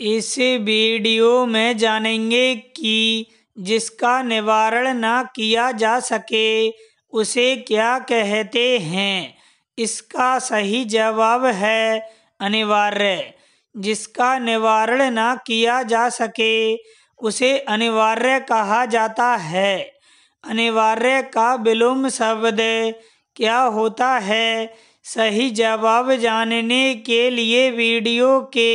इस वीडियो में जानेंगे कि जिसका निवारण ना किया जा सके उसे क्या कहते हैं इसका सही जवाब है अनिवार्य जिसका निवारण ना किया जा सके उसे अनिवार्य कहा जाता है अनिवार्य का विलोम शब्द क्या होता है सही जवाब जानने के लिए वीडियो के